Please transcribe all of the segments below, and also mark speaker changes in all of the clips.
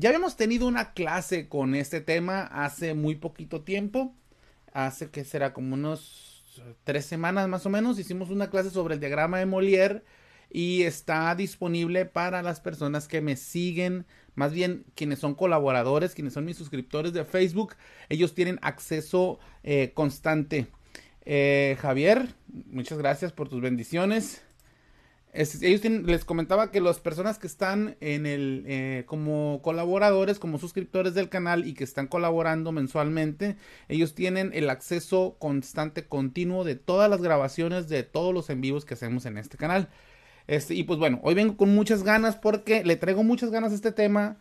Speaker 1: Ya habíamos tenido una clase con este tema hace muy poquito tiempo, hace que será como unos tres semanas más o menos, hicimos una clase sobre el diagrama de Molière y está disponible para las personas que me siguen, más bien quienes son colaboradores, quienes son mis suscriptores de Facebook, ellos tienen acceso eh, constante. Eh, Javier, muchas gracias por tus bendiciones ellos les comentaba que las personas que están en el eh, como colaboradores, como suscriptores del canal y que están colaborando mensualmente, ellos tienen el acceso constante, continuo de todas las grabaciones de todos los en vivos que hacemos en este canal. Este, y pues bueno, hoy vengo con muchas ganas porque le traigo muchas ganas a este tema.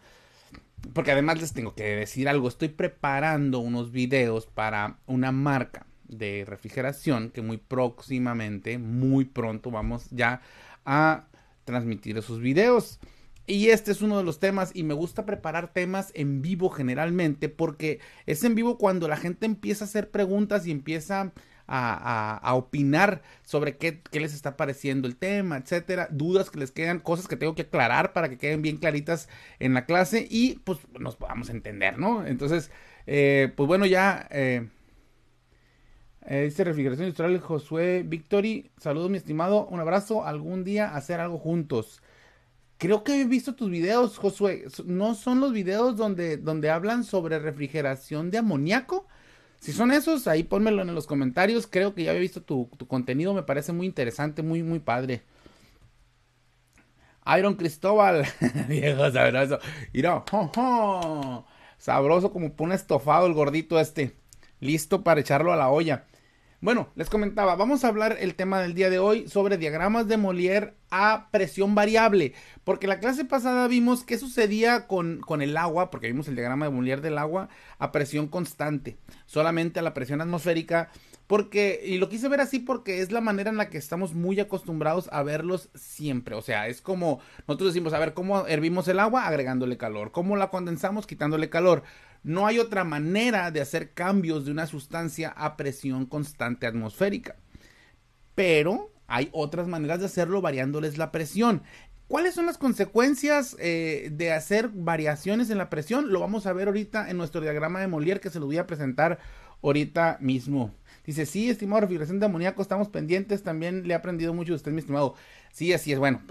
Speaker 1: Porque además les tengo que decir algo, estoy preparando unos videos para una marca de refrigeración que muy próximamente, muy pronto vamos ya a transmitir esos videos. Y este es uno de los temas y me gusta preparar temas en vivo generalmente porque es en vivo cuando la gente empieza a hacer preguntas y empieza a, opinar sobre qué, les está pareciendo el tema, etcétera, dudas que les quedan, cosas que tengo que aclarar para que queden bien claritas en la clase y pues nos podamos entender, ¿no? Entonces, eh, pues bueno, ya eh, eh, dice Refrigeración Industrial Josué Victory. Saludos, mi estimado. Un abrazo. Algún día hacer algo juntos. Creo que he visto tus videos, Josué. ¿No son los videos donde, donde hablan sobre refrigeración de amoníaco? Si son esos, ahí ponmelo en los comentarios. Creo que ya había visto tu, contenido. Me parece muy interesante, muy, muy padre. Iron Cristóbal. Viejo sabroso. y no, sabroso como un estofado el gordito este. Listo para echarlo a la olla. Bueno, les comentaba, vamos a hablar el tema del día de hoy sobre diagramas de Molière a presión variable, porque la clase pasada vimos qué sucedía con, el agua, porque vimos el diagrama de Molière del agua a presión constante, solamente a la presión atmosférica, porque, y lo quise ver así porque es la manera en la que estamos muy acostumbrados a verlos siempre, o sea, es como nosotros decimos, a ver, ¿cómo hervimos el agua? Agregándole calor, ¿cómo la condensamos? Quitándole calor. No hay otra manera de hacer cambios de una sustancia a presión constante atmosférica. Pero hay otras maneras de hacerlo variándoles la presión. ¿Cuáles son las consecuencias eh, de hacer variaciones en la presión? Lo vamos a ver ahorita en nuestro diagrama de Molière que se lo voy a presentar ahorita mismo. Dice, sí, estimado, refrigeración de amoníaco, estamos pendientes, también le he aprendido mucho de usted, mi estimado. Sí, así es, bueno,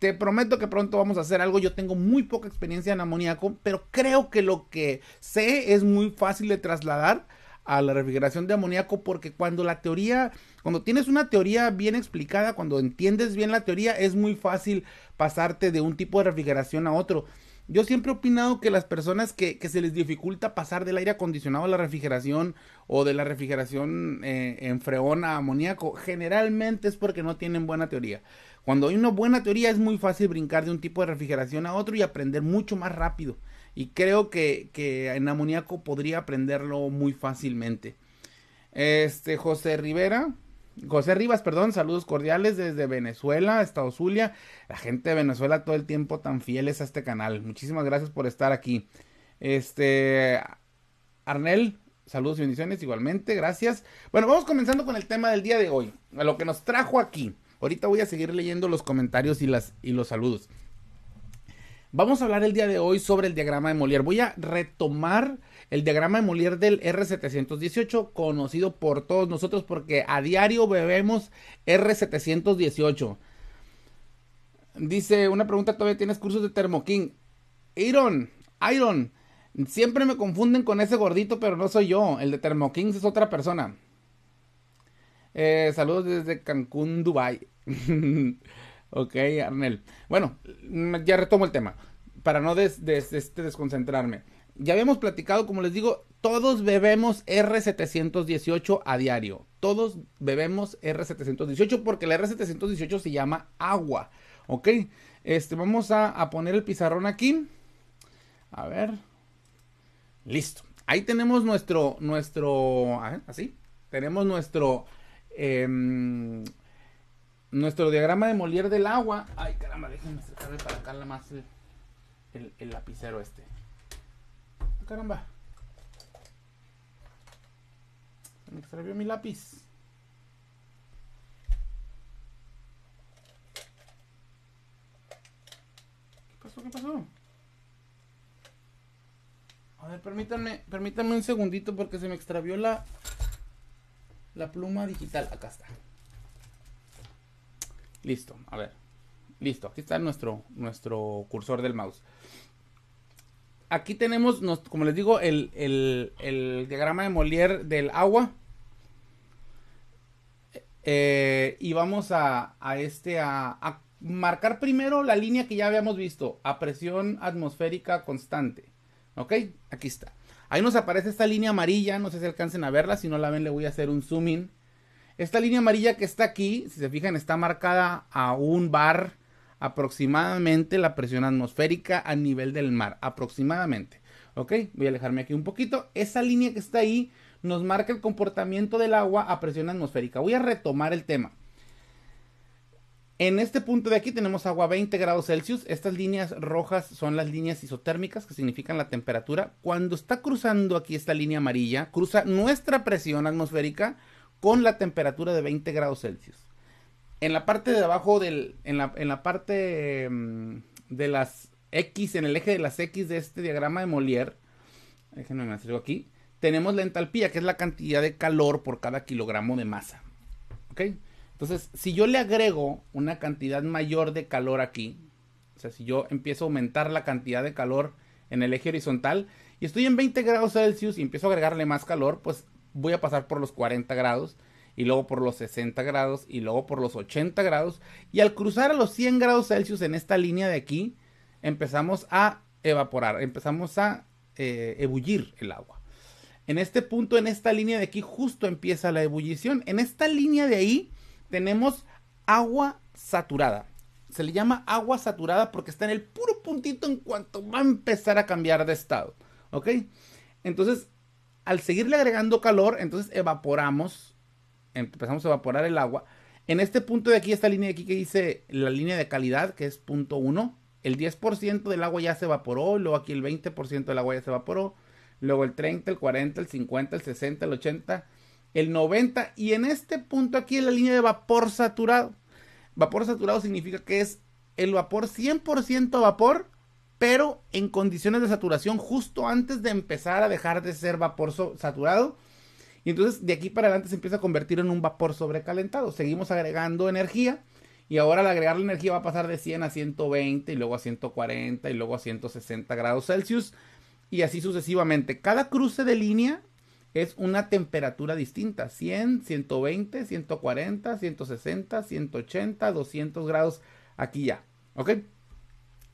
Speaker 1: te prometo que pronto vamos a hacer algo. Yo tengo muy poca experiencia en amoníaco, pero creo que lo que sé es muy fácil de trasladar a la refrigeración de amoníaco porque cuando la teoría, cuando tienes una teoría bien explicada, cuando entiendes bien la teoría, es muy fácil pasarte de un tipo de refrigeración a otro. Yo siempre he opinado que las personas que, se les dificulta pasar del aire acondicionado a la refrigeración o de la refrigeración eh, en freón a amoníaco, generalmente es porque no tienen buena teoría. Cuando hay una buena teoría es muy fácil brincar de un tipo de refrigeración a otro y aprender mucho más rápido. Y creo que, en amoníaco podría aprenderlo muy fácilmente. Este, José Rivera. José Rivas, perdón, saludos cordiales desde Venezuela, Estado Zulia. La gente de Venezuela todo el tiempo tan fieles a este canal. Muchísimas gracias por estar aquí. Este, Arnel, saludos y bendiciones igualmente, gracias. Bueno, vamos comenzando con el tema del día de hoy, a lo que nos trajo aquí. Ahorita voy a seguir leyendo los comentarios y, las, y los saludos. Vamos a hablar el día de hoy sobre el diagrama de Molière. Voy a retomar el diagrama de Molière del R718, conocido por todos nosotros porque a diario bebemos R718. Dice una pregunta, ¿todavía tienes cursos de King? Iron, Iron, siempre me confunden con ese gordito, pero no soy yo. El de Termoquín es otra persona. Eh, saludos desde Cancún, Dubai. ok, Arnel. Bueno, mm, ya retomo el tema. Para no des, este, desconcentrarme. Ya habíamos platicado, como les digo, todos bebemos R718 a diario. Todos bebemos R718 porque la R718 se llama agua. ¿Ok? Este, vamos a, poner el pizarrón aquí. A ver. Listo. Ahí tenemos nuestro, nuestro, así. Tenemos nuestro Em, nuestro diagrama de Molière del agua. Ay, caramba, déjenme acercarle para acá la más el, el, el lapicero este. Caramba. Se me extravió mi lápiz. ¿Qué pasó? ¿Qué pasó? A ver, permítanme, permítanme un segundito porque se me extravió la, la pluma digital, acá está. Listo, a ver. Listo, aquí está nuestro, nuestro cursor del mouse. Aquí tenemos, como les digo, el, diagrama de Molière del agua. Eh, y vamos a, este, a marcar primero la línea que ya habíamos visto, a presión atmosférica constante. ¿Ok? Aquí está. Ahí nos aparece esta línea amarilla, no sé si alcancen a verla, si no la ven le voy a hacer un zoom Esta línea amarilla que está aquí, si se fijan, está marcada a un bar aproximadamente la presión atmosférica a nivel del mar, aproximadamente. ¿Ok? Voy a alejarme aquí un poquito. Esa línea que está ahí nos marca el comportamiento del agua a presión atmosférica. Voy a retomar el tema. En este punto de aquí tenemos agua a 20 grados Celsius. Estas líneas rojas son las líneas isotérmicas que significan la temperatura. Cuando está cruzando aquí esta línea amarilla, cruza nuestra presión atmosférica con la temperatura de 20 grados Celsius. En la parte de abajo del, en la, parte mm, de las X, en el eje de las X de este diagrama de Molière, déjenme me aquí, tenemos la entalpía, que es la cantidad de calor por cada kilogramo de masa. ¿Ok? Entonces, si yo le agrego una cantidad mayor de calor aquí, o sea, si yo empiezo a aumentar la cantidad de calor en el eje horizontal y estoy en 20 grados Celsius y empiezo a agregarle más calor, pues voy a pasar por los 40 grados y luego por los 60 grados y luego por los 80 grados y al cruzar a los 100 grados Celsius en esta línea de aquí, empezamos a evaporar, empezamos a eh, ebullir el agua. En este punto, en esta línea de aquí, justo empieza la ebullición. En esta línea de ahí, tenemos agua saturada. Se le llama agua saturada porque está en el puro puntito en cuanto va a empezar a cambiar de estado. ¿Ok? Entonces, al seguirle agregando calor, entonces evaporamos, em, empezamos a evaporar el agua. En este punto de aquí, esta línea de aquí que dice la línea de calidad, que es punto 1, el 10% del agua ya se evaporó, luego aquí el 20% del agua ya se evaporó, luego el 30, el 40, el 50, el 60, el 80 el 90 y en este punto aquí en la línea de vapor saturado. Vapor saturado significa que es el vapor 100% vapor, pero en condiciones de saturación justo antes de empezar a dejar de ser vapor saturado. Y entonces de aquí para adelante se empieza a convertir en un vapor sobrecalentado. Seguimos agregando energía y ahora al agregar la energía va a pasar de 100 a 120 y luego a 140 y luego a 160 grados Celsius y así sucesivamente. Cada cruce de línea es una temperatura distinta, 100, 120, 140, 160, 180, 200 grados aquí ya, ¿ok?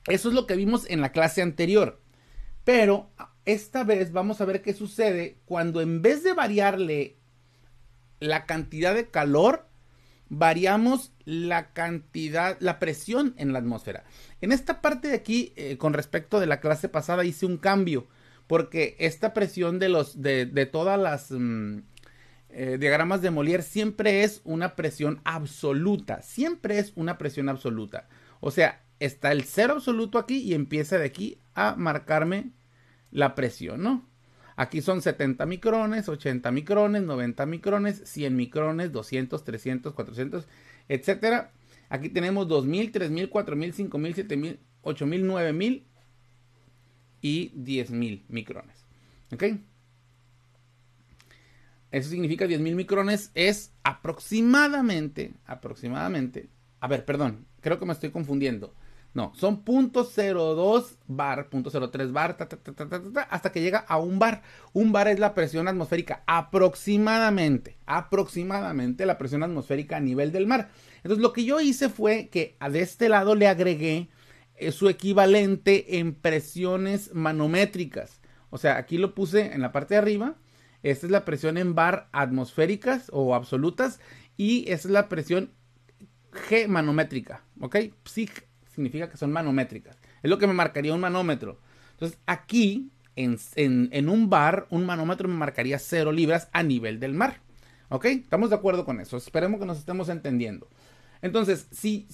Speaker 1: Eso es lo que vimos en la clase anterior, pero esta vez vamos a ver qué sucede cuando en vez de variarle la cantidad de calor, variamos la cantidad, la presión en la atmósfera. En esta parte de aquí, eh, con respecto de la clase pasada, hice un cambio porque esta presión de los de, todas las mm, eh, diagramas de Molière siempre es una presión absoluta, siempre es una presión absoluta. O sea, está el cero absoluto aquí y empieza de aquí a marcarme la presión, ¿no? Aquí son 70 micrones, 80 micrones, 90 micrones, 100 micrones, 200, 300, 400, etcétera. Aquí tenemos 2000, 3000, 4000, 5000, 7000, 8000, 9000 y 10.000 micrones. ¿Ok? Eso significa 10.000 micrones es aproximadamente, aproximadamente, a ver, perdón, creo que me estoy confundiendo. No, son 0.02 bar, 0.03 bar, hasta que llega a un bar. Un bar es la presión atmosférica, aproximadamente, aproximadamente la presión atmosférica a nivel del mar. Entonces lo que yo hice fue que de este lado le agregué es su equivalente en presiones manométricas. O sea, aquí lo puse en la parte de arriba. Esta es la presión en bar atmosféricas o absolutas y esta es la presión G manométrica, ¿ok? Psig significa que son manométricas. Es lo que me marcaría un manómetro. Entonces, aquí, en, en, un bar, un manómetro me marcaría 0 libras a nivel del mar. ¿Ok? Estamos de acuerdo con eso. Esperemos que nos estemos entendiendo. Entonces, si,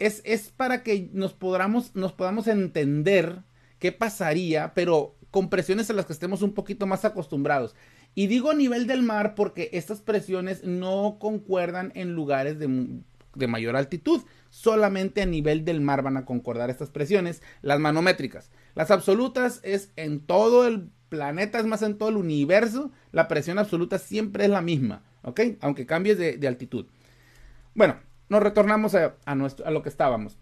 Speaker 1: es, para que nos podamos, nos podamos entender qué pasaría, pero con presiones a las que estemos un poquito más acostumbrados. Y digo nivel del mar porque estas presiones no concuerdan en lugares de, mayor altitud. Solamente a nivel del mar van a concordar estas presiones, las manométricas. Las absolutas es en todo el planeta, es más en todo el universo, la presión absoluta siempre es la misma, ¿ok? Aunque cambies de, de altitud. Bueno, nos retornamos a, lo que estábamos.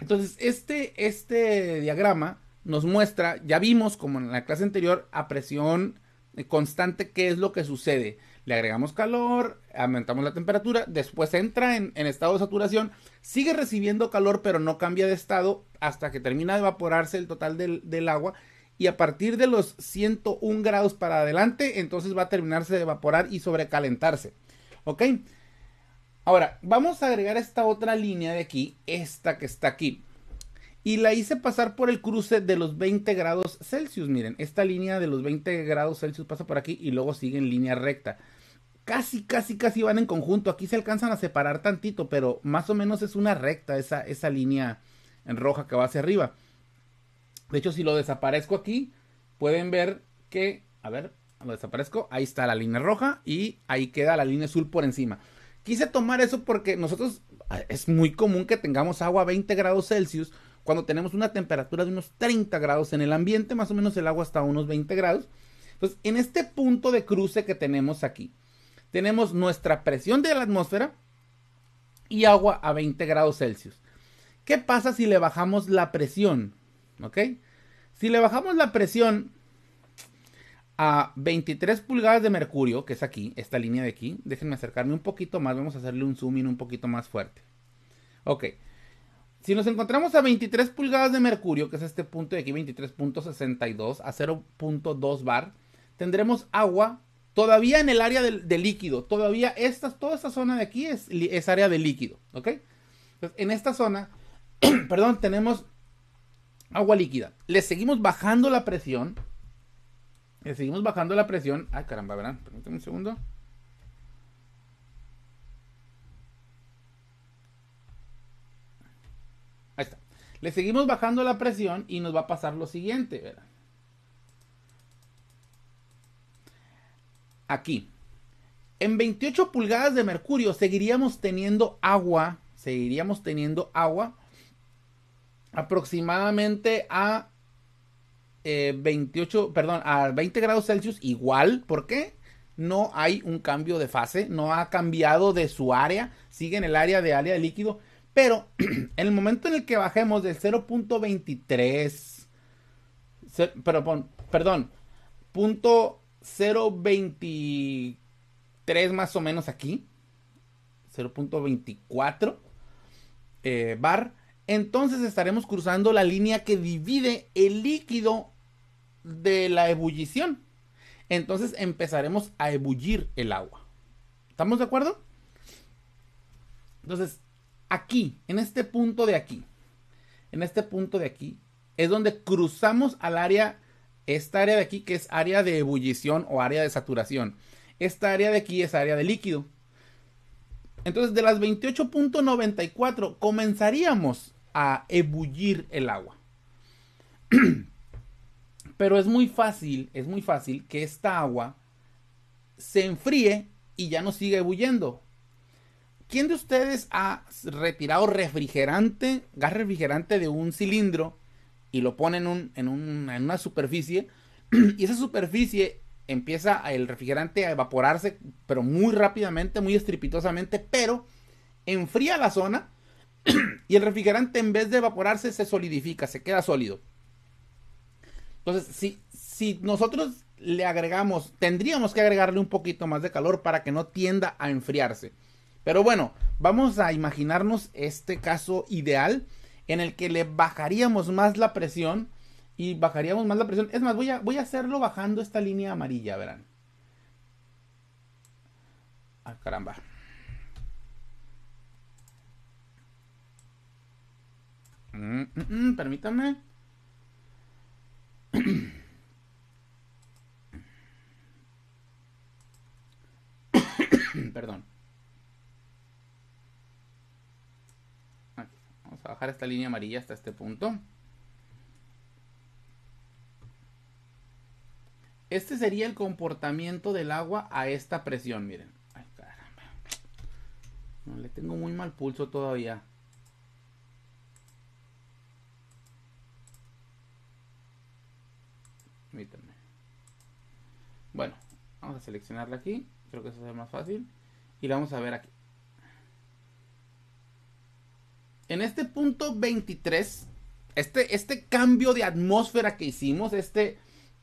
Speaker 1: Entonces, este, este diagrama nos muestra, ya vimos como en la clase anterior, a presión constante qué es lo que sucede. Le agregamos calor, aumentamos la temperatura, después entra en, estado de saturación, sigue recibiendo calor pero no cambia de estado hasta que termina de evaporarse el total del, del agua y a partir de los 101 grados para adelante entonces va a terminarse de evaporar y sobrecalentarse. ¿Ok? Ahora, vamos a agregar esta otra línea de aquí, esta que está aquí. Y la hice pasar por el cruce de los 20 grados Celsius. Miren, esta línea de los 20 grados Celsius pasa por aquí y luego sigue en línea recta. Casi, casi, casi van en conjunto. Aquí se alcanzan a separar tantito, pero más o menos es una recta esa, esa línea en roja que va hacia arriba. De hecho, si lo desaparezco aquí, pueden ver que, a ver, lo desaparezco, ahí está la línea roja y ahí queda la línea azul por encima. Quise tomar eso porque nosotros ah, es muy común que tengamos agua a 20 grados Celsius cuando tenemos una temperatura de unos 30 grados en el ambiente, más o menos el agua está a unos 20 grados. Entonces, en este punto de cruce que tenemos aquí, tenemos nuestra presión de la atmósfera y agua a 20 grados Celsius. ¿Qué pasa si le bajamos la presión? ¿Ok? Si le bajamos la presión, a 23 pulgadas de mercurio, que es aquí, esta línea de aquí. Déjenme acercarme un poquito más, vamos a hacerle un zoom un poquito más fuerte. Ok. Si nos encontramos a 23 pulgadas de mercurio, que es este punto de aquí, 23.62 a 0.2 bar, tendremos agua todavía en el área de, líquido. Todavía esta, toda esta zona de aquí es, es área de líquido, ¿ok? Entonces, en esta zona, perdón, tenemos agua líquida. Le seguimos bajando la presión le eh, seguimos bajando la presión. Ay, caramba, verán. Permítanme un segundo. Ahí está. Le seguimos bajando la presión y nos va a pasar lo siguiente, ¿verdad? Aquí. En 28 pulgadas de mercurio seguiríamos teniendo agua, seguiríamos teniendo agua aproximadamente a 28, eh, perdón, a 20 grados Celsius igual. ¿Por qué? No hay un cambio de fase, no ha cambiado de su área, sigue en el área de área de líquido. Pero en el momento en el que bajemos del 0.23, perdón, perdón, punto 0.23 más o menos aquí, 0.24 eh, bar, entonces estaremos cruzando la línea que divide el líquido de la ebullición. Entonces empezaremos a ebullir el agua. ¿Estamos de acuerdo? Entonces, aquí, en este punto de aquí, en este punto de aquí, es donde cruzamos al área, esta área de aquí que es área de ebullición o área de saturación. Esta área de aquí es área de líquido. Entonces, de las 28.94 comenzaríamos a ebullir el agua. Pero es muy fácil, es muy fácil que esta agua se enfríe y ya no siga ebulliendo. ¿Quién de ustedes ha retirado refrigerante, gas refrigerante de un cilindro y lo pone en, en una superficie? Y esa superficie empieza el refrigerante a evaporarse, pero muy rápidamente, muy estrepitosamente, pero enfría la zona y el refrigerante en vez de evaporarse se solidifica, se queda sólido. Entonces, si, si nosotros le agregamos, tendríamos que agregarle un poquito más de calor para que no tienda a enfriarse. Pero bueno, vamos a imaginarnos este caso ideal en el que le bajaríamos más la presión y bajaríamos más la presión. Es más, voy a, voy a hacerlo bajando esta línea amarilla, verán. Ah, caramba. Mm, mm, mm, Permítanme. Perdón. Vamos a bajar esta línea amarilla hasta este punto. Este sería el comportamiento del agua a esta presión, miren. No le tengo muy mal pulso todavía. Bueno, vamos a seleccionarla aquí. Creo que eso es más fácil. Y la vamos a ver aquí. En este punto 23, este, este cambio de atmósfera que hicimos, este,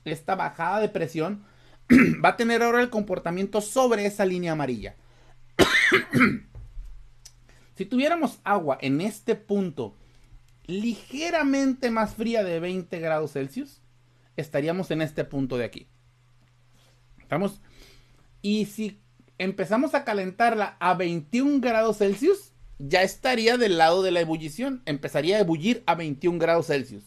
Speaker 1: esta bajada de presión, va a tener ahora el comportamiento sobre esa línea amarilla. si tuviéramos agua en este punto ligeramente más fría de 20 grados Celsius, estaríamos en este punto de aquí. ¿Estamos? Y si empezamos a calentarla a 21 grados Celsius, ya estaría del lado de la ebullición. Empezaría a ebullir a 21 grados Celsius.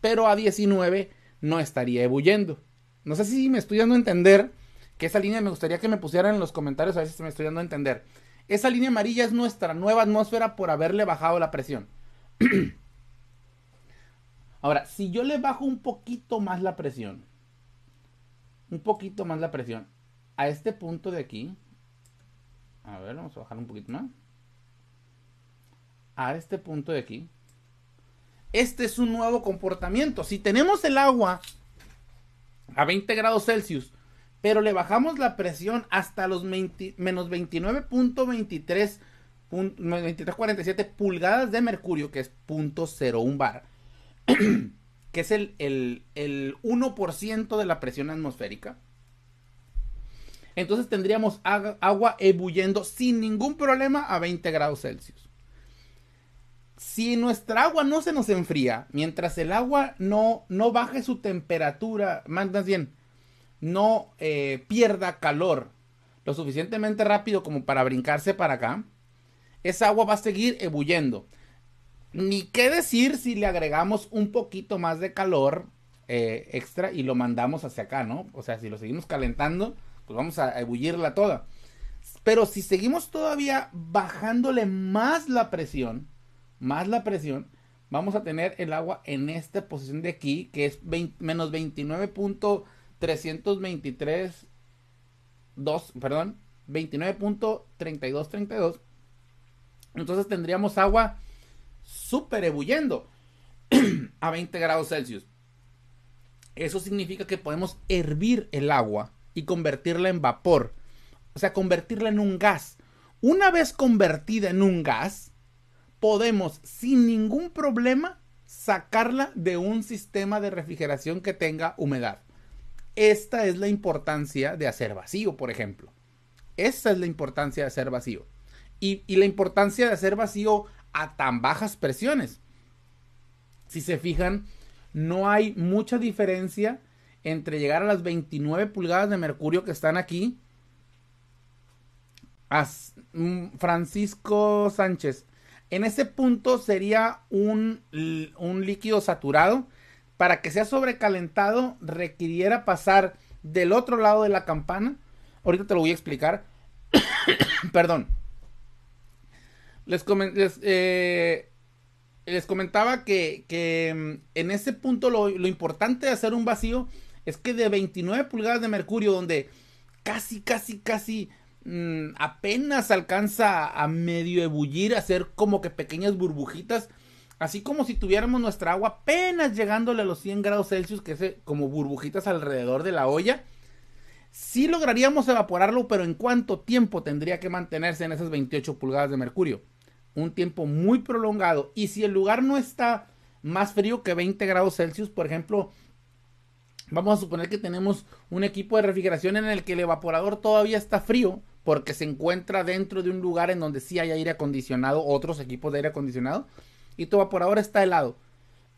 Speaker 1: Pero a 19 no estaría ebulliendo. No sé si me estoy dando a entender que esa línea me gustaría que me pusieran en los comentarios a ver si me estoy dando a entender. Esa línea amarilla es nuestra nueva atmósfera por haberle bajado la presión. Ahora, si yo le bajo un poquito más la presión, un poquito más la presión. A este punto de aquí, a ver, vamos a bajar un poquito más. A este punto de aquí, este es un nuevo comportamiento. Si tenemos el agua a 20 grados Celsius, pero le bajamos la presión hasta los 20, menos 29.23 23.47 pulgadas de mercurio, que es 0.01 bar. que es el, 1% de la presión atmosférica, entonces tendríamos agua ebulliendo sin ningún problema a 20 grados Celsius. Si nuestra agua no se nos enfría, mientras el agua no, no baje su temperatura, más bien, no eh, pierda calor lo suficientemente rápido como para brincarse para acá, esa agua va a seguir ebulliendo. Ni qué decir si le agregamos un poquito más de calor eh, extra y lo mandamos hacia acá, ¿no? O sea, si lo seguimos calentando, pues vamos a ebullirla toda. Pero si seguimos todavía bajándole más la presión, más la presión, vamos a tener el agua en esta posición de aquí, que es menos 29.323, perdón, 29.3232. Entonces tendríamos agua súper ebulliendo a 20 grados Celsius. Eso significa que podemos hervir el agua y convertirla en vapor. O sea, convertirla en un gas. Una vez convertida en un gas, podemos sin ningún problema sacarla de un sistema de refrigeración que tenga humedad. Esta es la importancia de hacer vacío, por ejemplo. Esta es la importancia de hacer vacío. Y, y la importancia de hacer vacío a tan bajas presiones. Si se fijan, no hay mucha diferencia entre llegar a las 29 pulgadas de mercurio que están aquí. a mm, Francisco Sánchez. En ese punto sería un, un líquido saturado. Para que sea sobrecalentado requiriera pasar del otro lado de la campana. Ahorita te lo voy a explicar. Perdón. Les, eh, les, comentaba que, mm, en ese punto lo, importante de hacer un vacío es que de 29 pulgadas de mercurio, donde casi, casi, casi mm, apenas alcanza a medio ebullir, a hacer como que pequeñas burbujitas, así como si tuviéramos nuestra agua apenas llegándole a los 100 grados Celsius, que es eh, como burbujitas alrededor de la olla. Sí lograríamos evaporarlo, pero ¿en cuánto tiempo tendría que mantenerse en esas 28 pulgadas de mercurio? un tiempo muy prolongado y si el lugar no está más frío que 20 grados Celsius, por ejemplo, vamos a suponer que tenemos un equipo de refrigeración en el que el evaporador todavía está frío porque se encuentra dentro de un lugar en donde sí hay aire acondicionado, otros equipos de aire acondicionado, y tu evaporador está helado.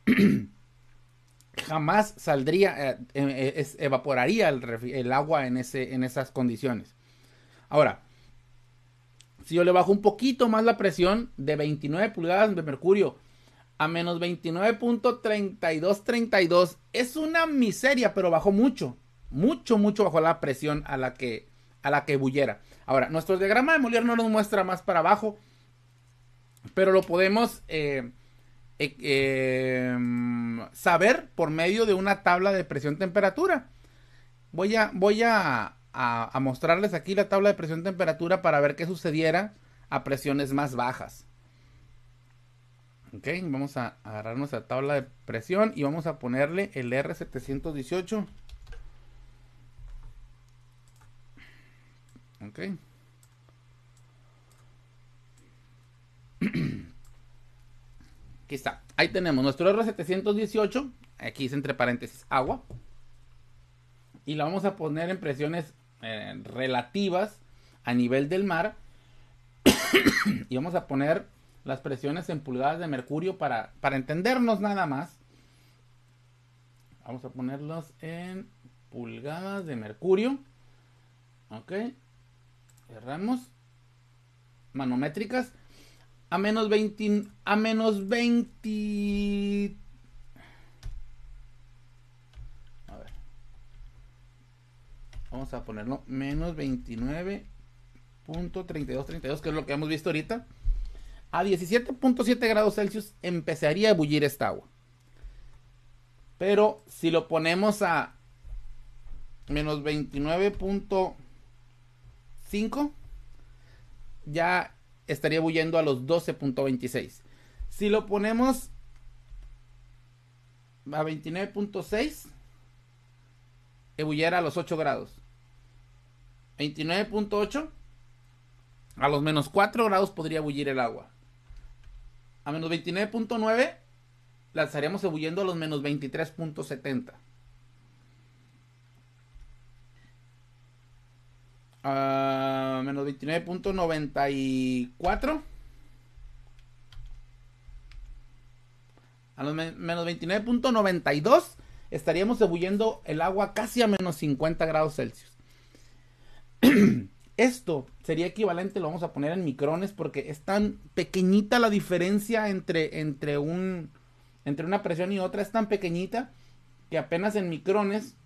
Speaker 1: Jamás saldría, eh, eh, evaporaría el, agua en, ese, en esas condiciones. Ahora, si yo le bajo un poquito más la presión de 29 pulgadas de mercurio a menos 29.3232, es una miseria, pero bajó mucho, mucho, mucho bajó la presión a la que, a la que bullera. Ahora, nuestro diagrama de Molière no nos muestra más para abajo, pero lo podemos eh, eh, eh, saber por medio de una tabla de presión-temperatura. Voy a, voy a, a, mostrarles aquí la tabla de presión-temperatura para ver qué sucediera a presiones más bajas. Ok, vamos a agarrar nuestra tabla de presión y vamos a ponerle el R718. Ok. Aquí está. Ahí tenemos nuestro R718. Aquí es entre paréntesis agua. Y la vamos a poner en presiones eh, relativas a nivel del mar y vamos a poner las presiones en pulgadas de mercurio para, para entendernos nada más. Vamos a ponerlos en pulgadas de mercurio. Ok. Cerramos. Manométricas. A menos 20. A menos 20. a ponerlo menos 29.3232, que es lo que hemos visto ahorita. A 17.7 grados Celsius empezaría a bullir esta agua. Pero si lo ponemos a menos 29.5, ya estaría bulliendo a los 12.26. Si lo ponemos a 29.6, ebulliera a los 8 grados. 29.8, a los menos 4 grados podría bullir el agua. A menos 29.9 la estaríamos ebulliendo a los menos 23.70. A menos 29.94 a los menos 29.92 estaríamos ebulliendo el agua casi a menos 50 grados Celsius. Esto sería equivalente, lo vamos a poner en micrones porque es tan pequeñita la diferencia entre, entre, un, entre una presión y otra, es tan pequeñita que apenas en micrones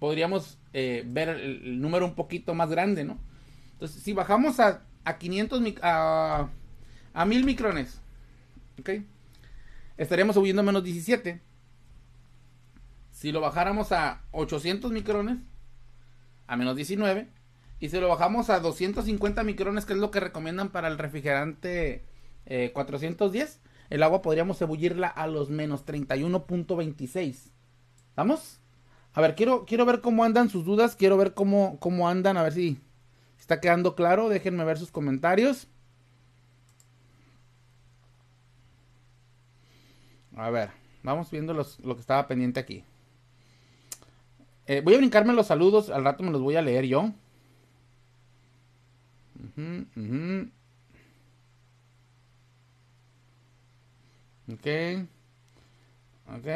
Speaker 1: podríamos eh, ver el, número un poquito más grande, ¿no? Entonces, si bajamos a, a 500, a, a 1000 micrones, ¿ok? Estaríamos subiendo menos 17. Si lo bajáramos a 800 micrones, a menos 19 y si lo bajamos a 250 micrones, que es lo que recomiendan para el refrigerante 410, eh, el agua podríamos ebullirla a los menos 31.26. ¿Vamos? A ver, quiero, quiero ver cómo andan sus dudas, quiero ver cómo, cómo andan, a ver si está quedando claro, déjenme ver sus comentarios. A ver, vamos viendo lo que estaba pendiente aquí. Eh, voy a brincarme los saludos, al rato me los voy a leer yo. Ok. Ok.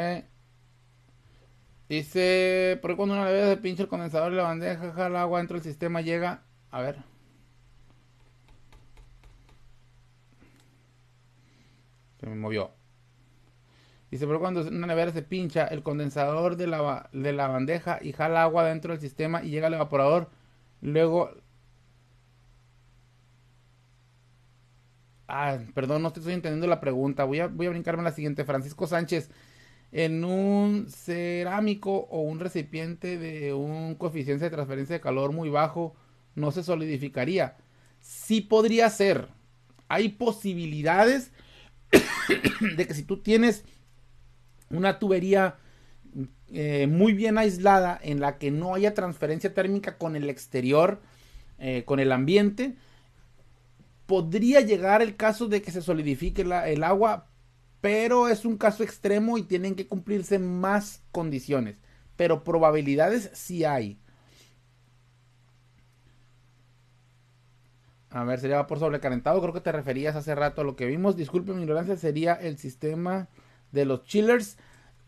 Speaker 1: Dice, por cuando una vez se pincha el condensador Y la bandeja, el agua dentro el sistema, llega. A ver. Se me movió. Dice, pero cuando una nevera se pincha, el condensador de la, bandeja y jala agua dentro del sistema y llega al evaporador. Luego... Ah, perdón, no estoy entendiendo la pregunta. Voy a, voy a brincarme la siguiente. Francisco Sánchez, en un cerámico o un recipiente de un coeficiente de transferencia de calor muy bajo, no se solidificaría. Sí podría ser. Hay posibilidades de que si tú tienes una tubería eh, muy bien aislada en la que no haya transferencia térmica con el exterior, eh, con el ambiente, podría llegar el caso de que se solidifique el agua, pero es un caso extremo y tienen que cumplirse más condiciones. Pero probabilidades sí hay. A ver, sería por sobrecalentado. Creo que te referías hace rato a lo que vimos. Disculpe mi ignorancia, sería el sistema de los chillers.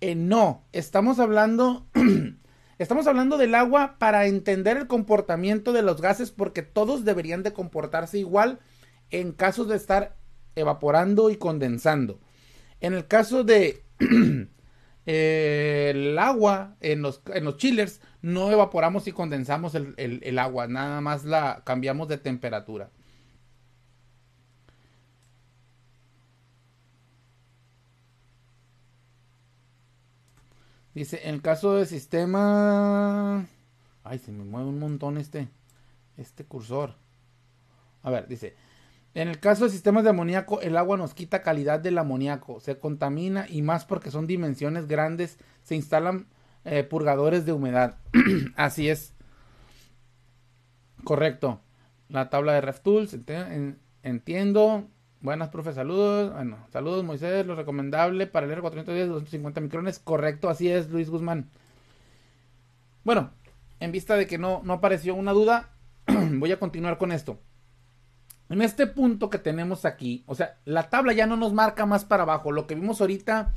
Speaker 1: Eh, no, estamos hablando, estamos hablando del agua para entender el comportamiento de los gases porque todos deberían de comportarse igual en caso de estar evaporando y condensando. En el caso de eh, el agua en los, en chillers, no evaporamos y condensamos el agua, nada más la cambiamos de temperatura. Dice, en el caso de sistema... Ay, se me mueve un montón este, este cursor. A ver, dice, en el caso de sistemas de amoníaco, el agua nos quita calidad del amoníaco, se contamina y más porque son dimensiones grandes, se instalan eh, purgadores de humedad. Así es. Correcto. La tabla de RefTools, entiendo. Buenas, profe, saludos. Bueno, saludos, Moisés. Lo recomendable para el r 410, 250 micrones. Correcto, así es, Luis Guzmán. Bueno, en vista de que no, no apareció una duda, voy a continuar con esto. En este punto que tenemos aquí, o sea, la tabla ya no nos marca más para abajo. Lo que vimos ahorita,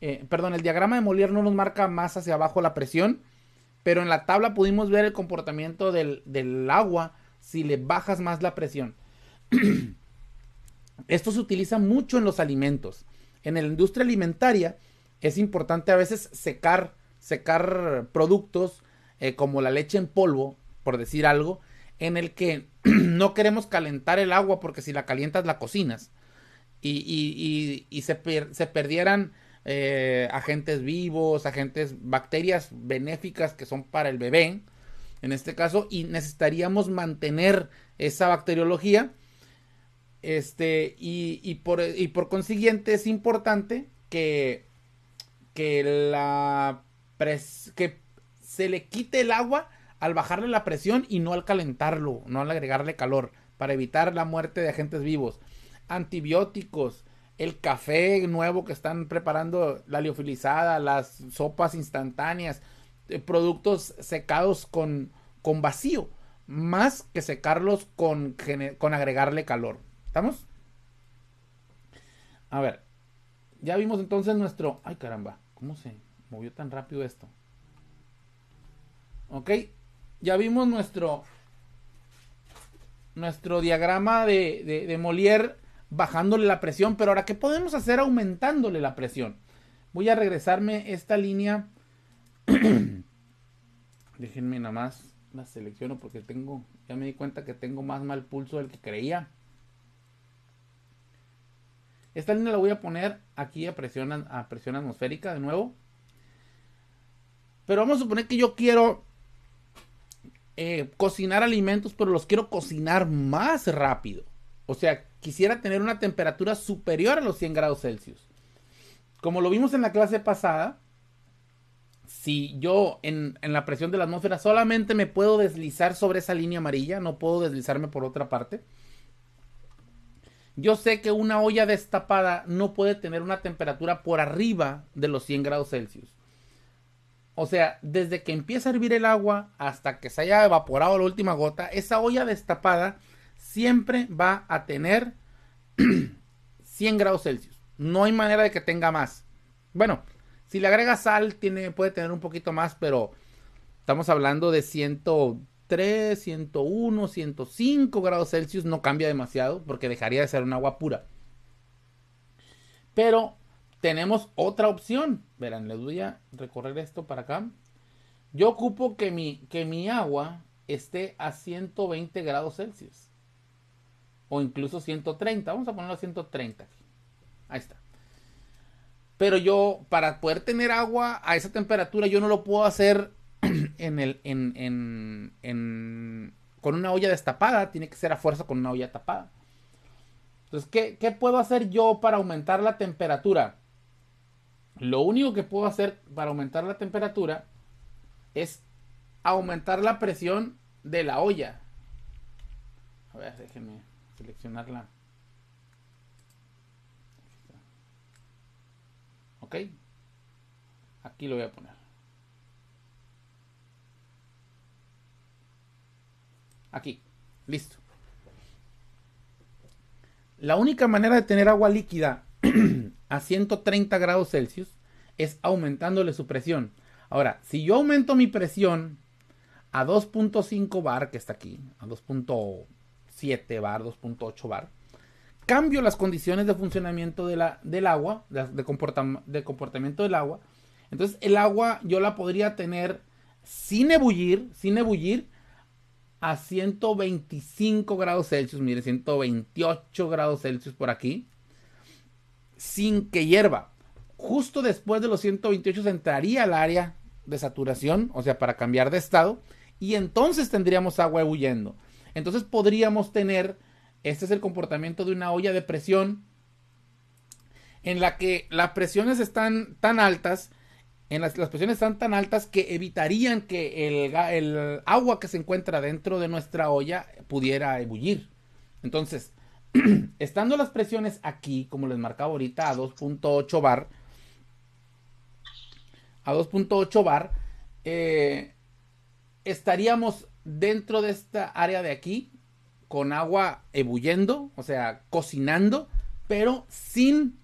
Speaker 1: eh, perdón, el diagrama de Molière no nos marca más hacia abajo la presión, pero en la tabla pudimos ver el comportamiento del, del agua si le bajas más la presión. Esto se utiliza mucho en los alimentos. En la industria alimentaria es importante a veces secar, secar productos eh, como la leche en polvo, por decir algo, en el que no queremos calentar el agua porque si la calientas la cocinas y, se, perdieran eh, agentes vivos, agentes, bacterias benéficas que son para el bebé, en este caso, y necesitaríamos mantener esa bacteriología este, y, por, y por consiguiente es importante que, la que se le quite el agua al bajarle la presión y no al calentarlo, no al agregarle calor, para evitar la muerte de agentes vivos. Antibióticos, el café nuevo que están preparando, la liofilizada, las sopas instantáneas, eh, productos secados con, vacío, más que secarlos con agregarle calor. A ver, ya vimos entonces nuestro... Ay caramba, ¿cómo se movió tan rápido esto? Ok, ya vimos nuestro... Nuestro diagrama de, de, Molière bajándole la presión, pero ahora, ¿qué podemos hacer aumentándole la presión? Voy a regresarme esta línea. Déjenme nada más la selecciono porque tengo, ya me di cuenta que tengo más mal pulso del que creía. Esta línea la voy a poner aquí a presión, a presión atmosférica de nuevo. Pero vamos a suponer que yo quiero eh, cocinar alimentos, pero los quiero cocinar más rápido. O sea, quisiera tener una temperatura superior a los 100 grados Celsius. Como lo vimos en la clase pasada, si yo en, en, la presión de la atmósfera solamente me puedo deslizar sobre esa línea amarilla, no puedo deslizarme por otra parte. Yo sé que una olla destapada no puede tener una temperatura por arriba de los 100 grados Celsius. O sea, desde que empieza a hervir el agua hasta que se haya evaporado la última gota, esa olla destapada siempre va a tener 100 grados Celsius. No hay manera de que tenga más. Bueno, si le agrega sal, tiene, puede tener un poquito más, pero estamos hablando de 100 103, 101, 105 grados Celsius no cambia demasiado porque dejaría de ser un agua pura. Pero tenemos otra opción. Verán, les voy a recorrer esto para acá. Yo ocupo que mi, que mi agua esté a 120 grados Celsius. O incluso 130. Vamos a ponerlo a 130. Ahí está. Pero yo, para poder tener agua a esa temperatura, yo no lo puedo hacer el, con una olla destapada, tiene que ser a fuerza con una olla tapada. Entonces, ¿qué, ¿qué, puedo hacer yo para aumentar la temperatura? Lo único que puedo hacer para aumentar la temperatura es aumentar la presión de la olla. A ver, déjenme seleccionarla. Ok. Aquí lo voy a poner. aquí. Listo. La única manera de tener agua líquida a 130 grados Celsius es aumentándole su presión. Ahora, si yo aumento mi presión a 2.5 bar, que está aquí, a 2.7 bar, 2.8 bar, cambio las condiciones de funcionamiento del agua, de, de, comportamiento del agua. Entonces el agua yo la podría tener sin ebullir, sin ebullir, a 125 grados Celsius, mire, 128 grados Celsius por aquí, sin que hierva. Justo después de los 128 se entraría al área de saturación, o sea, para cambiar de estado, y entonces tendríamos agua huyendo. Entonces podríamos tener, este es el comportamiento de una olla de presión, en la que las presiones están tan altas en las, las presiones están tan altas que evitarían que el, agua que se encuentra dentro de nuestra olla pudiera ebullir. Entonces, estando las presiones aquí, como les marcaba ahorita, a 2.8 bar, a 2.8 bar, eh, estaríamos dentro de esta área de aquí, con agua ebulliendo, o sea, cocinando, pero sin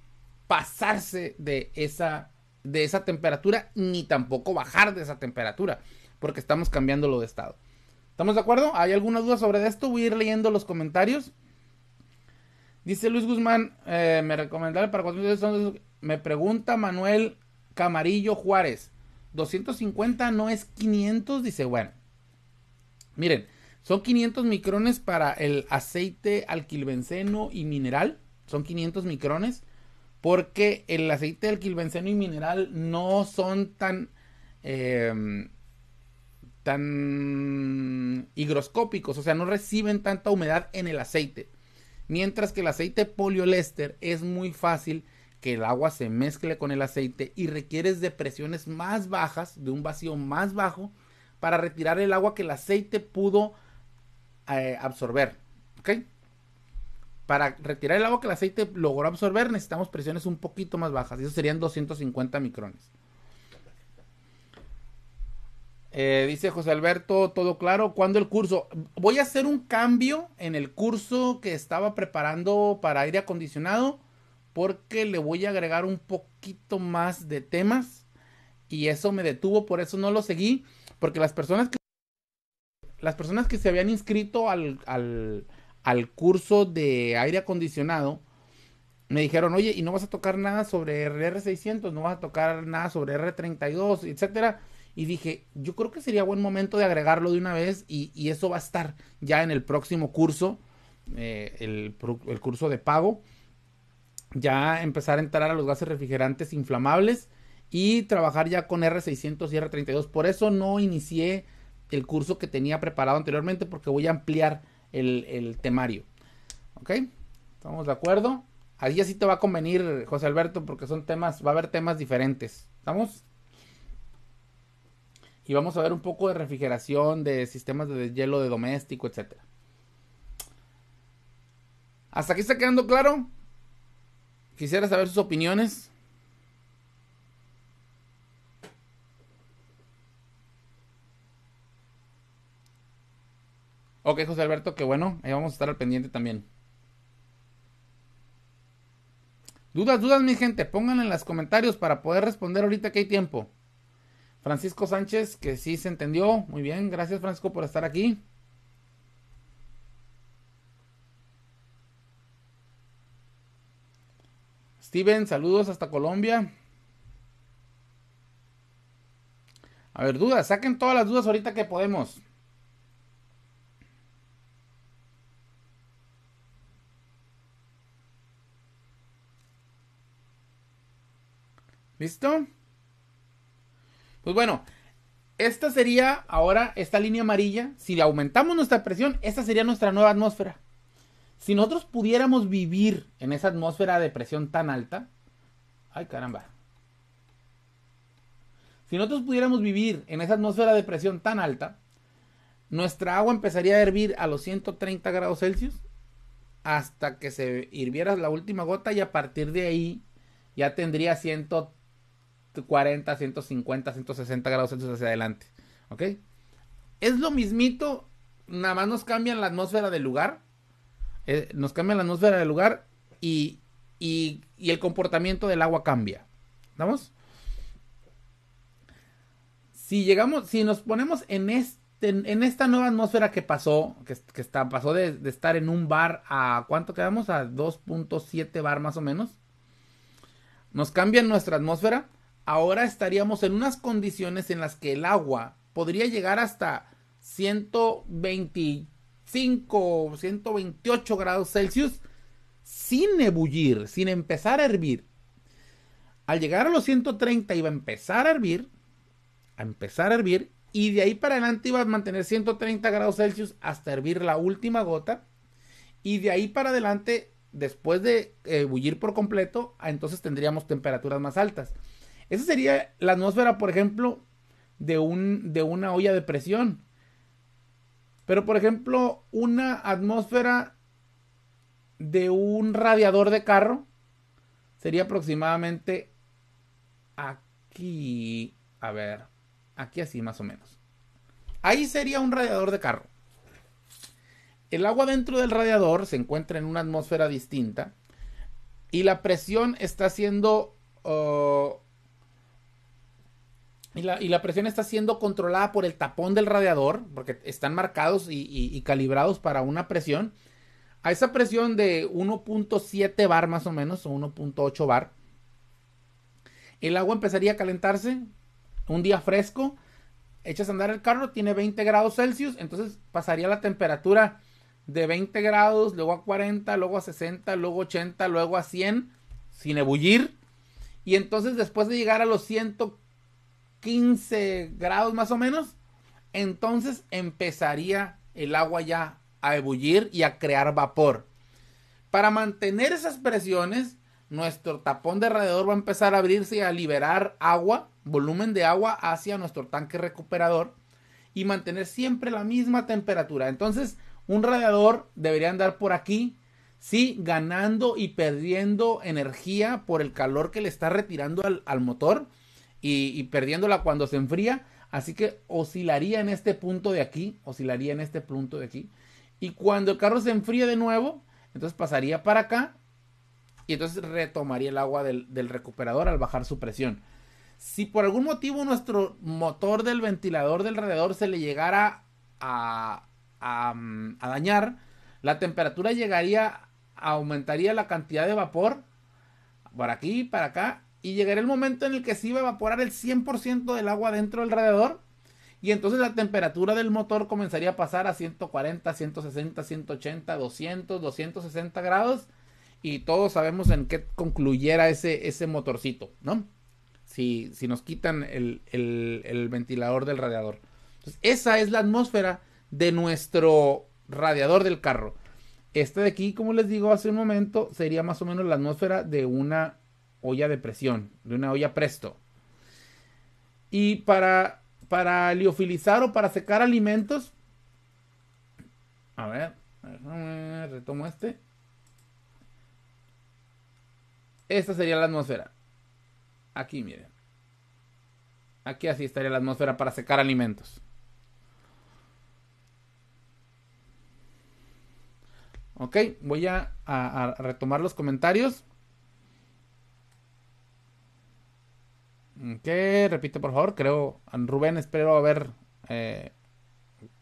Speaker 1: pasarse de esa de esa temperatura ni tampoco bajar de esa temperatura, porque estamos cambiando lo de estado. ¿Estamos de acuerdo? ¿Hay alguna duda sobre esto? Voy a ir leyendo los comentarios. Dice Luis Guzmán, eh, me recomendaron para 400, me pregunta Manuel Camarillo Juárez, 250 no es 500, dice, bueno, miren, son 500 micrones para el aceite alquilbenceno y mineral, son 500 micrones, porque el aceite del quilbenceno y mineral no son tan, em, tan higroscópicos, o sea, no reciben tanta humedad en el aceite. Mientras que el aceite polioléster es muy fácil que el agua se mezcle con el aceite y requieres de presiones más bajas, de un vacío más bajo, para retirar el agua que el aceite pudo eh, absorber. ¿ok?, para retirar el agua que el aceite logró absorber, necesitamos presiones un poquito más bajas. Y eso serían 250 micrones. Eh, dice José Alberto, todo claro. ¿Cuándo el curso? Voy a hacer un cambio en el curso que estaba preparando para aire acondicionado. Porque le voy a agregar un poquito más de temas. Y eso me detuvo, por eso no lo seguí. Porque las personas que. Las personas que se habían inscrito al al curso de aire acondicionado, me dijeron, oye, y no vas a tocar nada sobre R600, no vas a tocar nada sobre R32, etcétera. Y dije, yo creo que sería buen momento de agregarlo de una vez y, eso va a estar ya en el próximo curso, eh, el, el, curso de pago. Ya empezar a entrar a los gases refrigerantes inflamables y trabajar ya con R600 y R32. Por eso no inicié el curso que tenía preparado anteriormente porque voy a ampliar el, temario. ¿Ok? ¿Estamos de acuerdo? Allí así te va a convenir, José Alberto, porque son temas, va a haber temas diferentes. ¿Estamos? Y vamos a ver un poco de refrigeración, de sistemas de hielo de doméstico, etc. ¿Hasta aquí está quedando claro? Quisiera saber sus opiniones. Ok, José Alberto, que bueno, ahí vamos a estar al pendiente también. Dudas, dudas, mi gente, pónganla en los comentarios para poder responder ahorita que hay tiempo. Francisco Sánchez, que sí se entendió. Muy bien, gracias Francisco por estar aquí. Steven, saludos hasta Colombia. A ver, dudas, saquen todas las dudas ahorita que podemos. ¿Listo? Pues bueno, esta sería ahora esta línea amarilla. Si aumentamos nuestra presión, esta sería nuestra nueva atmósfera. Si nosotros pudiéramos vivir en esa atmósfera de presión tan alta, ay caramba. Si nosotros pudiéramos vivir en esa atmósfera de presión tan alta, nuestra agua empezaría a hervir a los 130 grados Celsius hasta que se hirviera la última gota y a partir de ahí ya tendría 130 40, 150, 160 grados Celsius hacia adelante. ¿Ok? Es lo mismito, nada más nos cambian la atmósfera del lugar. Eh, nos cambia la atmósfera del lugar y, y, el comportamiento del agua cambia. ¿Estamos? Si llegamos, si nos ponemos en este en, esta nueva atmósfera que pasó, que, está, pasó de, de, estar en un bar a cuánto quedamos, a 2.7 bar más o menos, nos cambia nuestra atmósfera, ahora estaríamos en unas condiciones en las que el agua podría llegar hasta 125, 128 grados Celsius sin ebullir, sin empezar a hervir. Al llegar a los 130 iba a empezar a hervir, a empezar a hervir, y de ahí para adelante iba a mantener 130 grados Celsius hasta hervir la última gota, y de ahí para adelante, después de ebullir por completo, ah, entonces tendríamos temperaturas más altas. Esa sería la atmósfera, por ejemplo, de, un, de una olla de presión. Pero, por ejemplo, una atmósfera de un radiador de carro sería aproximadamente aquí. A ver, aquí así más o menos. Ahí sería un radiador de carro. El agua dentro del radiador se encuentra en una atmósfera distinta y la presión está siendo oh, y la, presión está siendo controlada por el tapón del radiador, porque están marcados y, calibrados para una presión. A esa presión de 1.7 bar más o menos, o 1.8 bar, el agua empezaría a calentarse un día fresco. Echas a andar el carro, tiene 20 grados Celsius, entonces pasaría la temperatura de 20 grados, luego a 40, luego a 60, luego a 80, luego a 100, sin ebullir. Y entonces después de llegar a los 100 15 grados más o menos, entonces empezaría el agua ya a ebullir y a crear vapor. Para mantener esas presiones, nuestro tapón de radiador va a empezar a abrirse y a liberar agua, volumen de agua hacia nuestro tanque recuperador y mantener siempre la misma temperatura. Entonces, un radiador debería andar por aquí, si ganando y perdiendo energía por el calor que le está retirando al motor y, perdiéndola cuando se enfría. Así que oscilaría en este punto de aquí, oscilaría en este punto de aquí. Y cuando el carro se enfríe de nuevo, entonces pasaría para acá y entonces retomaría el agua del, recuperador al bajar su presión. Si por algún motivo nuestro motor del ventilador del radiador se le llegara a, a, a dañar, la temperatura llegaría, aumentaría la cantidad de vapor por aquí, para acá, y llegaría el momento en el que se iba a evaporar el 100% del agua dentro del radiador y entonces la temperatura del motor comenzaría a pasar a 140, 160, 180, 200, 260 grados y todos sabemos en qué concluyera ese, ese motorcito, ¿no? Si, si nos quitan el, el ventilador del radiador. Entonces, esa es la atmósfera de nuestro radiador del carro. Este de aquí, como les digo hace un momento, sería más o menos la atmósfera de una olla de presión, de una olla presto. Y para, para liofilizar o para secar alimentos, a ver, retomo este. Esta sería la atmósfera. Aquí, miren. Aquí así estaría la atmósfera para secar alimentos. Ok, voy a, a retomar los comentarios. Qué repite por favor, creo, Rubén, espero haber eh,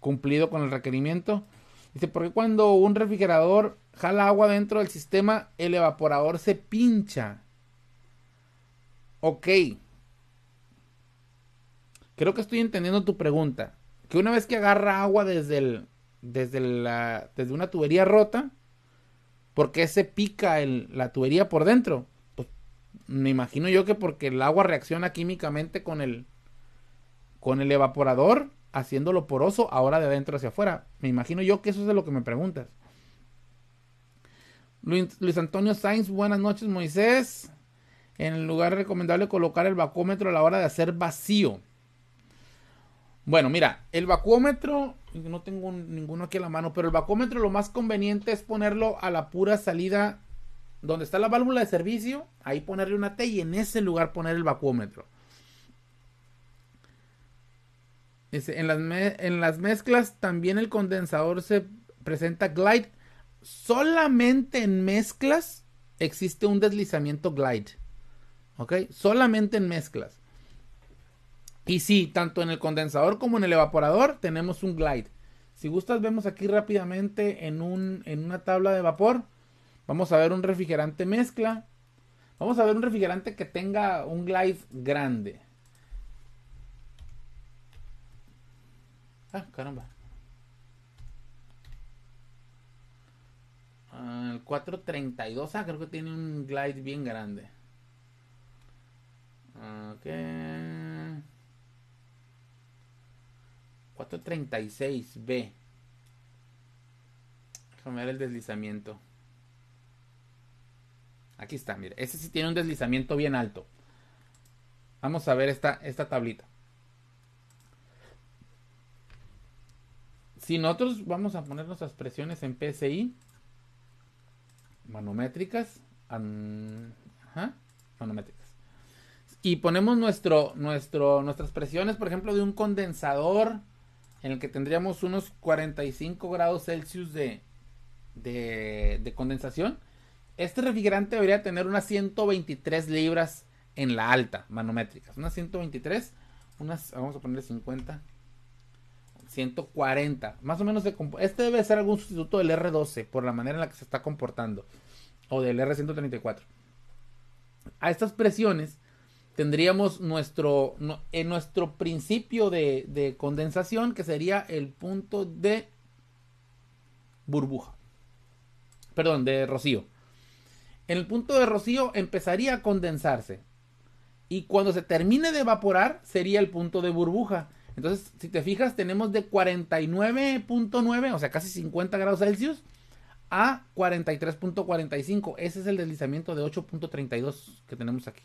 Speaker 1: cumplido con el requerimiento. Dice, porque cuando un refrigerador jala agua dentro del sistema, el evaporador se pincha? Ok. Creo que estoy entendiendo tu pregunta. Que una vez que agarra agua desde, el, desde, la, desde una tubería rota, ¿por qué se pica el, la tubería por dentro? me imagino yo que porque el agua reacciona químicamente con el, con el evaporador, haciéndolo poroso ahora de adentro hacia afuera. Me imagino yo que eso es de lo que me preguntas. Luis, Antonio Sainz, buenas noches Moisés. En el lugar recomendable colocar el vacómetro a la hora de hacer vacío. Bueno, mira, el vacuómetro, no tengo ninguno aquí a la mano, pero el vacómetro lo más conveniente es ponerlo a la pura salida donde está la válvula de servicio, ahí ponerle una T y en ese lugar poner el vacuómetro. en las, mezclas también el condensador se presenta glide. Solamente en mezclas existe un deslizamiento glide. ¿Ok? Solamente en mezclas. Y sí, tanto en el condensador como en el evaporador tenemos un glide. Si gustas, vemos aquí rápidamente un, en una tabla de vapor Vamos a ver un refrigerante mezcla. Vamos a ver un refrigerante que tenga un glide grande. Ah, caramba. Ah, el 432, a ah, creo que tiene un glide bien grande. Ok. 436B. Déjame ver el deslizamiento. Aquí está, mire. Ese sí tiene un deslizamiento bien alto. Vamos a ver esta, esta tablita. Si nosotros vamos a poner nuestras presiones en PSI, manométricas, ajá, manométricas, y ponemos nuestro, nuestro, nuestras presiones, por ejemplo, de un condensador en el que tendríamos unos 45 grados Celsius de, de condensación, este refrigerante debería tener unas 123 libras en la alta, manométricas. Unas 123, unas, vamos a ponerle 50, 140. Más o menos, de, este debe ser algún sustituto del R12 por la manera en la que se está comportando. O del R134. A estas presiones tendríamos nuestro, en nuestro principio de condensación que sería el punto de burbuja. Perdón, de rocío en el punto de rocío empezaría a condensarse. Y cuando se termine de evaporar sería el punto de burbuja. Entonces, si te fijas, tenemos de 49.9, o sea, casi 50 grados Celsius, a 43.45. Ese es el deslizamiento de 8.32 que tenemos aquí.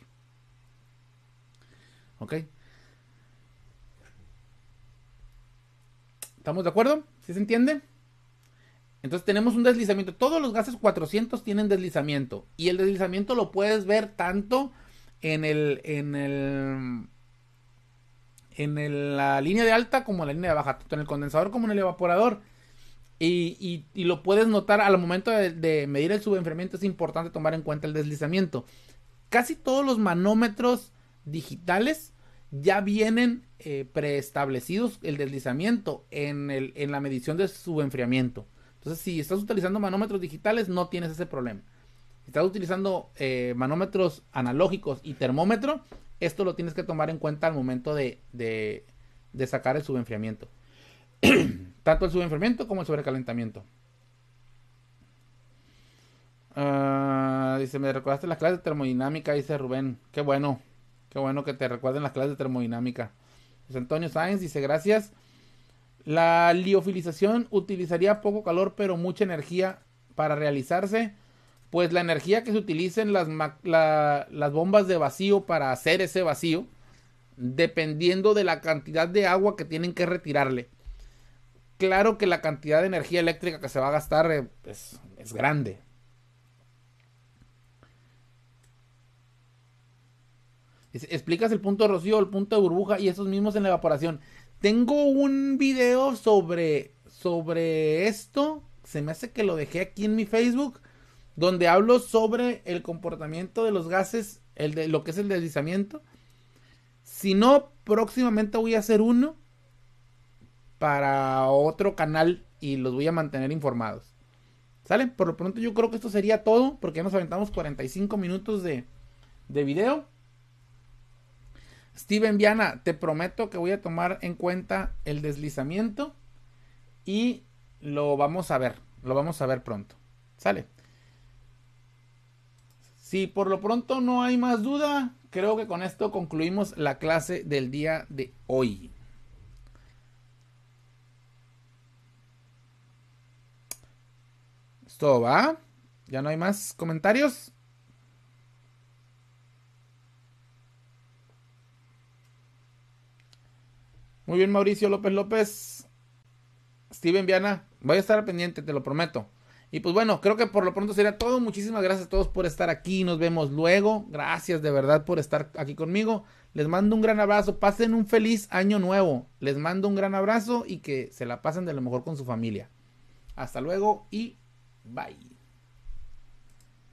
Speaker 1: ¿Ok? ¿Estamos de acuerdo? ¿Sí se entiende? Entonces tenemos un deslizamiento. Todos los gases 400 tienen deslizamiento. Y el deslizamiento lo puedes ver tanto en el. en el. en la línea de alta como en la línea de baja. Tanto en el condensador como en el evaporador. Y, lo puedes notar al momento de, medir el subenfriamiento Es importante tomar en cuenta el deslizamiento. Casi todos los manómetros digitales ya vienen eh, preestablecidos el deslizamiento en la medición de subenfriamiento. Entonces, si estás utilizando manómetros digitales, no tienes ese problema. Si estás utilizando eh, manómetros analógicos y termómetro, esto lo tienes que tomar en cuenta al momento de, sacar el subenfriamiento. Tanto el subenfriamiento como el sobrecalentamiento. Ah, dice, me recordaste las clases de termodinámica, dice Rubén. Qué bueno, qué bueno que te recuerden las clases de termodinámica. José pues, Antonio Sáenz dice, gracias. La liofilización utilizaría poco calor pero mucha energía para realizarse, pues la energía que se utiliza en las, bombas de vacío para hacer ese vacío, dependiendo de la cantidad de agua que tienen que retirarle. Claro que la cantidad de energía eléctrica que se va a gastar eh,
Speaker 2: es, pues, es
Speaker 1: grande. Explicas el punto de rocío, el punto de burbuja y esos mismos en la evaporación. Tengo un video sobre, sobre esto. Se me hace que lo dejé aquí en mi Facebook. Donde hablo sobre el comportamiento de los gases. El de, lo que es el deslizamiento. Si no, próximamente voy a hacer uno. Para otro canal. Y los voy a mantener informados. ¿Sale? Por lo pronto yo creo que esto sería todo. Porque ya nos aventamos 45 minutos de, de video. Steven Viana, te prometo que voy a tomar en cuenta el deslizamiento y lo vamos a ver, lo vamos a ver pronto. ¿Sale? Si por lo pronto no hay más duda, creo que con esto concluimos la clase del día de hoy. Esto va. ¿Ya no hay más comentarios? Muy bien, Mauricio López López. Steven Viana, voy a estar pendiente, te lo prometo. Y pues bueno, creo que por lo pronto sería todo. Muchísimas gracias a todos por estar aquí. Nos vemos luego. Gracias de verdad por estar aquí conmigo. Les mando un gran abrazo. Pasen un feliz año nuevo. Les mando un gran abrazo y que se la pasen de lo mejor con su familia. Hasta luego y bye.